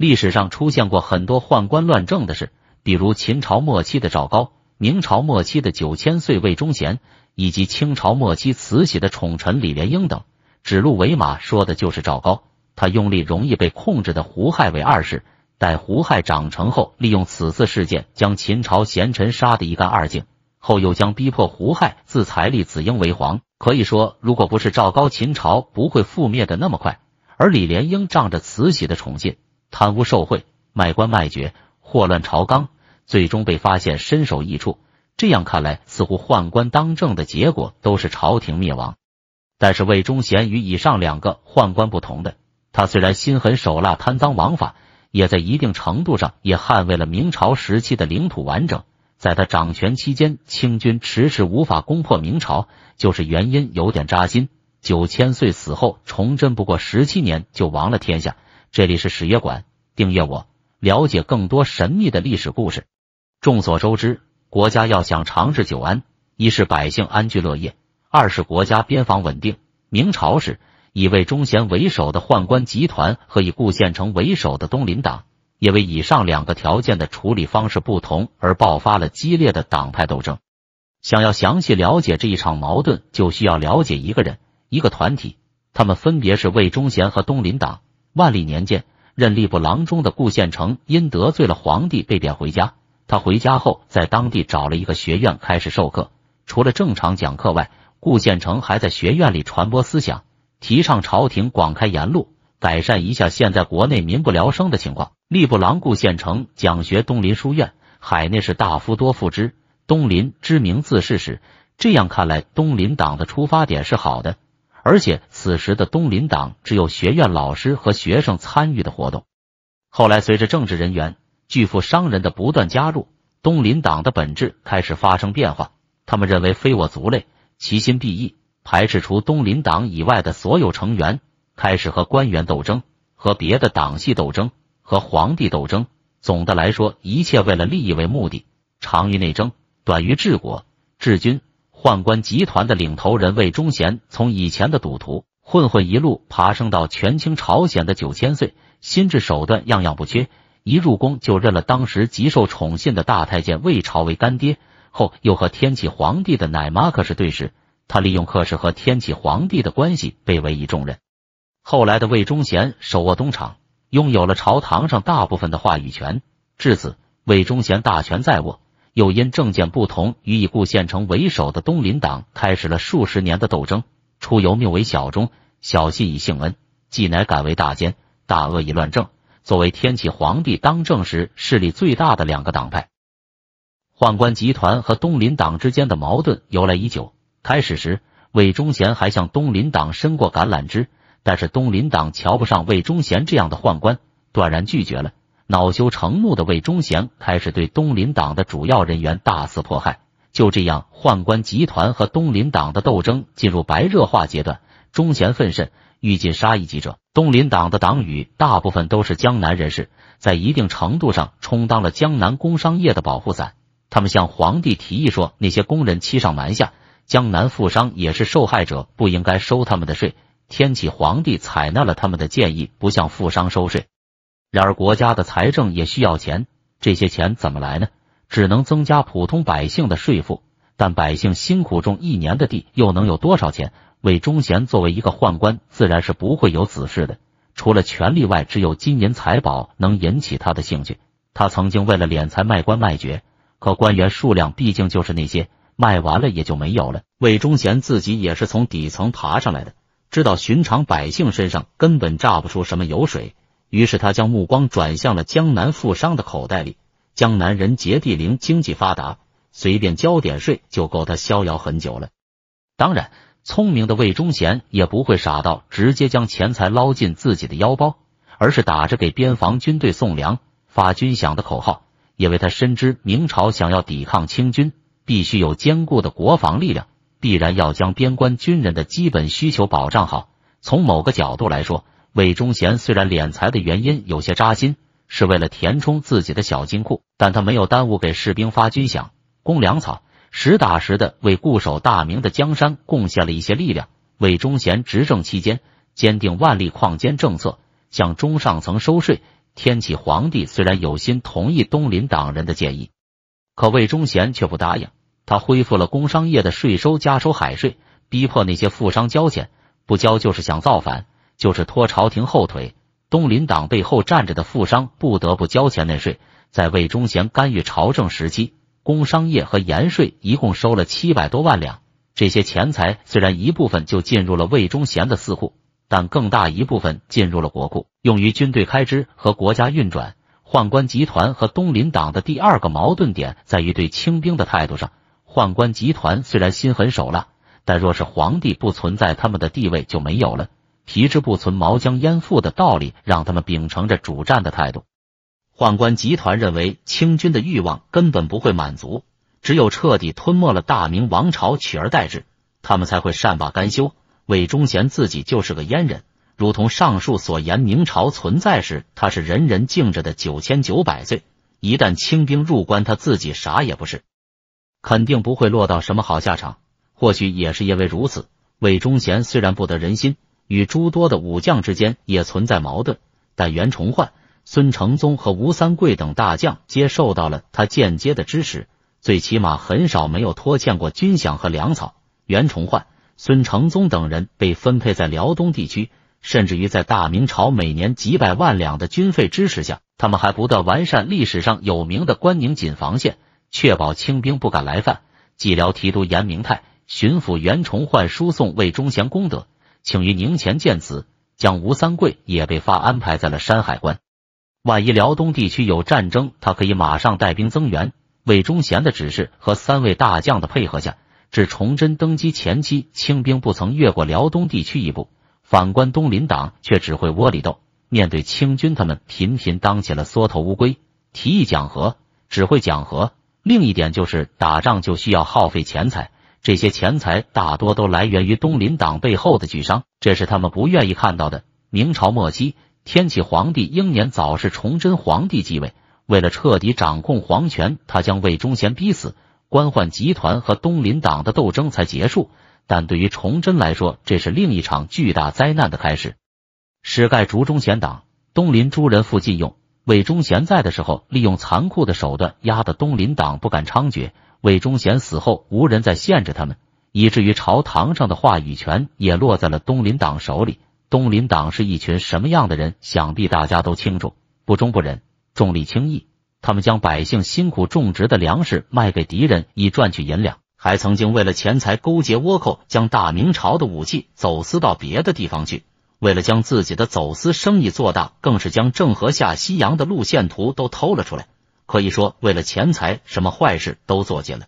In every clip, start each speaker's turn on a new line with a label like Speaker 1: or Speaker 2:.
Speaker 1: 历史上出现过很多宦官乱政的事，比如秦朝末期的赵高，明朝末期的九千岁魏忠贤，以及清朝末期慈禧的宠臣李莲英等。指鹿为马说的就是赵高，他拥立容易被控制的胡亥为二世，待胡亥长成后，利用此次事件将秦朝贤臣杀得一干二净，后又将逼迫胡亥自裁立子婴为皇。可以说，如果不是赵高，秦朝不会覆灭的那么快。而李莲英仗着慈禧的宠信。贪污受贿、卖官卖爵、祸乱朝纲，最终被发现身首异处。这样看来，似乎宦官当政的结果都是朝廷灭亡。但是，魏忠贤与以上两个宦官不同，的他虽然心狠手辣、贪赃枉法，也在一定程度上也捍卫了明朝时期的领土完整。在他掌权期间，清军迟迟无法攻破明朝，就是原因有点扎心。九千岁死后，崇祯不过十七年就亡了天下。这里是史野馆，订阅我，了解更多神秘的历史故事。众所周知，国家要想长治久安，一是百姓安居乐业，二是国家边防稳定。明朝时，以魏忠贤为首的宦官集团和以顾宪成为首的东林党，因为以上两个条件的处理方式不同而爆发了激烈的党派斗争。想要详细了解这一场矛盾，就需要了解一个人、一个团体，他们分别是魏忠贤和东林党。万历年间，任吏部郎中的顾宪成因得罪了皇帝被贬回家。他回家后，在当地找了一个学院开始授课。除了正常讲课外，顾宪成还在学院里传播思想，提倡朝廷广开言路，改善一下现在国内民不聊生的情况。吏部郎顾宪成讲学东林书院，海内是大夫多赋之。东林知名自是时，这样看来，东林党的出发点是好的，而且。此时的东林党只有学院老师和学生参与的活动。后来随着政治人员、巨富商人的不断加入，东林党的本质开始发生变化。他们认为非我族类，其心必异，排斥除东林党以外的所有成员，开始和官员斗争，和别的党系斗争，和皇帝斗争。总的来说，一切为了利益为目的，长于内争，短于治国治军。宦官集团的领头人魏忠贤，从以前的赌徒。混混一路爬升到权倾朝鲜的九千岁，心智手段样样不缺。一入宫就认了当时极受宠信的大太监魏朝为干爹，后又和天启皇帝的奶妈可是对视。他利用客氏和天启皇帝的关系被委以重任。后来的魏忠贤手握东厂，拥有了朝堂上大部分的话语权。至此，魏忠贤大权在握，又因政见不同，与以顾宪成为首的东林党开始了数十年的斗争。出游谬为小忠，小信以幸恩；既乃敢为大奸，大恶以乱政。作为天启皇帝当政时势力最大的两个党派，宦官集团和东林党之间的矛盾由来已久。开始时，魏忠贤还向东林党伸过橄榄枝，但是东林党瞧不上魏忠贤这样的宦官，断然拒绝了。恼羞成怒的魏忠贤开始对东林党的主要人员大肆迫害。就这样，宦官集团和东林党的斗争进入白热化阶段。忠贤愤甚，欲尽杀一级者。东林党的党羽大部分都是江南人士，在一定程度上充当了江南工商业的保护伞。他们向皇帝提议说，那些工人欺上瞒下，江南富商也是受害者，不应该收他们的税。天启皇帝采纳了他们的建议，不向富商收税。然而，国家的财政也需要钱，这些钱怎么来呢？只能增加普通百姓的税赋，但百姓辛苦种一年的地，又能有多少钱？魏忠贤作为一个宦官，自然是不会有此事的。除了权力外，只有金银财宝能引起他的兴趣。他曾经为了敛财卖官卖爵，可官员数量毕竟就是那些，卖完了也就没有了。魏忠贤自己也是从底层爬上来的，知道寻常百姓身上根本榨不出什么油水，于是他将目光转向了江南富商的口袋里。江南人杰地灵，经济发达，随便交点税就够他逍遥很久了。当然，聪明的魏忠贤也不会傻到直接将钱财捞进自己的腰包，而是打着给边防军队送粮发军饷的口号，因为他深知明朝想要抵抗清军，必须有坚固的国防力量，必然要将边关军人的基本需求保障好。从某个角度来说，魏忠贤虽然敛财的原因有些扎心。是为了填充自己的小金库，但他没有耽误给士兵发军饷、供粮草，实打实的为固守大明的江山贡献了一些力量。魏忠贤执政期间，坚定万历矿监政策，向中上层收税。天启皇帝虽然有心同意东林党人的建议，可魏忠贤却不答应。他恢复了工商业的税收，加收海税，逼迫那些富商交钱，不交就是想造反，就是拖朝廷后腿。东林党背后站着的富商不得不交钱纳税。在魏忠贤干预朝政时期，工商业和盐税一共收了七百多万两。这些钱财虽然一部分就进入了魏忠贤的私库，但更大一部分进入了国库，用于军队开支和国家运转。宦官集团和东林党的第二个矛盾点在于对清兵的态度上。宦官集团虽然心狠手辣，但若是皇帝不存在，他们的地位就没有了。皮之不存，毛将焉附的道理，让他们秉承着主战的态度。宦官集团认为，清军的欲望根本不会满足，只有彻底吞没了大明王朝，取而代之，他们才会善罢甘休。魏忠贤自己就是个阉人，如同上述所言，明朝存在时，他是人人敬着的九千九百岁；一旦清兵入关，他自己啥也不是，肯定不会落到什么好下场。或许也是因为如此，魏忠贤虽然不得人心。与诸多的武将之间也存在矛盾，但袁崇焕、孙承宗和吴三桂等大将接受到了他间接的支持，最起码很少没有拖欠过军饷和粮草。袁崇焕、孙承宗等人被分配在辽东地区，甚至于在大明朝每年几百万两的军费支持下，他们还不断完善历史上有名的关宁锦防线，确保清兵不敢来犯。蓟辽提督严明泰、巡抚袁崇焕输送魏忠贤功德。请于宁前见子，将吴三桂也被发安排在了山海关。万一辽东地区有战争，他可以马上带兵增援。魏忠贤的指示和三位大将的配合下，至崇祯登基前期，清兵不曾越过辽东地区一步。反观东林党，却只会窝里斗。面对清军，他们频频当起了缩头乌龟，提议讲和，只会讲和。另一点就是打仗就需要耗费钱财。这些钱财大多都来源于东林党背后的巨商，这是他们不愿意看到的。明朝末期，天启皇帝英年早逝，崇祯皇帝继位，为了彻底掌控皇权，他将魏忠贤逼死，官宦集团和东林党的斗争才结束。但对于崇祯来说，这是另一场巨大灾难的开始。史盖竹忠贤党，东林诸人复禁用。魏忠贤在的时候，利用残酷的手段压得东林党不敢猖獗。魏忠贤死后，无人再限制他们，以至于朝堂上的话语权也落在了东林党手里。东林党是一群什么样的人？想必大家都清楚：不忠不仁，重利轻义。他们将百姓辛苦种植的粮食卖给敌人以赚取银两，还曾经为了钱财勾结倭寇，将大明朝的武器走私到别的地方去。为了将自己的走私生意做大，更是将郑和下西洋的路线图都偷了出来。可以说，为了钱财，什么坏事都做尽了。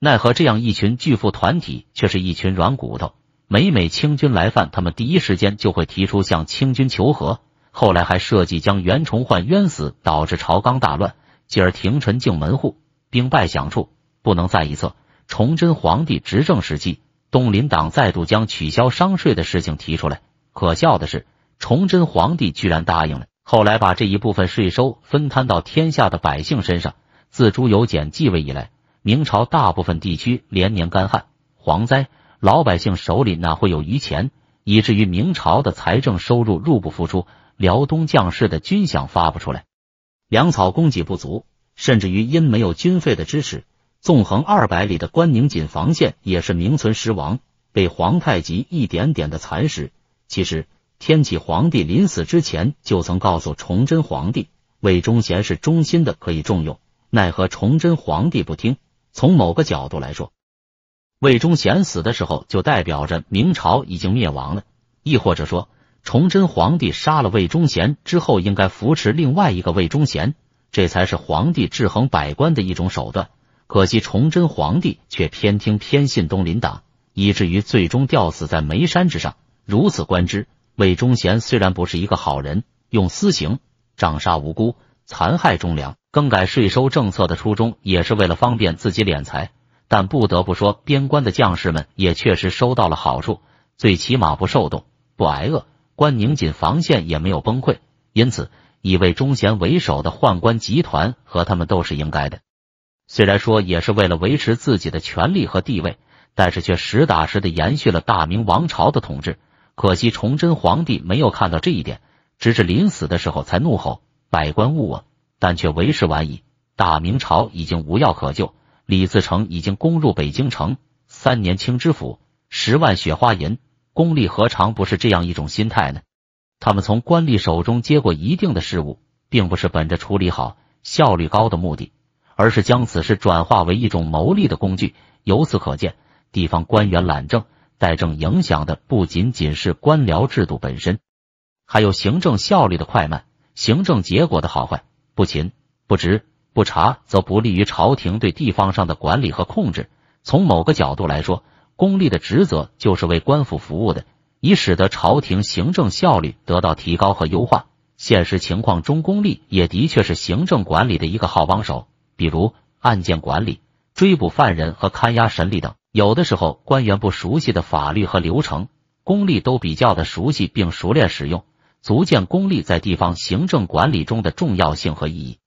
Speaker 1: 奈何这样一群巨富团体，却是一群软骨头。每每清军来犯，他们第一时间就会提出向清军求和。后来还设计将袁崇焕冤死，导致朝纲大乱，继而停臣敬门户，兵败响处，不能再一策。崇祯皇帝执政时期，东林党再度将取消商税的事情提出来。可笑的是，崇祯皇帝居然答应了。后来把这一部分税收分摊到天下的百姓身上。自朱由检继位以来，明朝大部分地区连年干旱、蝗灾，老百姓手里哪会有余钱？以至于明朝的财政收入入不敷出，辽东将士的军饷发不出来，粮草供给不足，甚至于因没有军费的支持，纵横二百里的关宁锦防线也是名存实亡，被皇太极一点点的蚕食。其实。天启皇帝临死之前就曾告诉崇祯皇帝，魏忠贤是忠心的，可以重用。奈何崇祯皇帝不听。从某个角度来说，魏忠贤死的时候，就代表着明朝已经灭亡了。亦或者说，崇祯皇帝杀了魏忠贤之后，应该扶持另外一个魏忠贤，这才是皇帝制衡百官的一种手段。可惜崇祯皇帝却偏听偏信东林党，以至于最终吊死在煤山之上。如此观之。魏忠贤虽然不是一个好人，用私刑、掌杀无辜、残害忠良，更改税收政策的初衷也是为了方便自己敛财。但不得不说，边关的将士们也确实收到了好处，最起码不受冻、不挨饿，关宁锦防线也没有崩溃。因此，以魏忠贤为首的宦官集团和他们都是应该的。虽然说也是为了维持自己的权力和地位，但是却实打实的延续了大明王朝的统治。可惜崇祯皇帝没有看到这一点，直至临死的时候才怒吼：“百官误我！”但却为时晚矣，大明朝已经无药可救。李自成已经攻入北京城，三年清知府，十万雪花银，宫吏何尝不是这样一种心态呢？他们从官吏手中接过一定的事务，并不是本着处理好、效率高的目的，而是将此事转化为一种谋利的工具。由此可见，地方官员懒政。代政影响的不仅仅是官僚制度本身，还有行政效率的快慢、行政结果的好坏。不勤、不直、不查，则不利于朝廷对地方上的管理和控制。从某个角度来说，公吏的职责就是为官府服务的，以使得朝廷行政效率得到提高和优化。现实情况中，公吏也的确是行政管理的一个好帮手，比如案件管理、追捕犯人和看押审理等。有的时候，官员不熟悉的法律和流程，公吏都比较的熟悉并熟练使用，足见公吏在地方行政管理中的重要性和意义。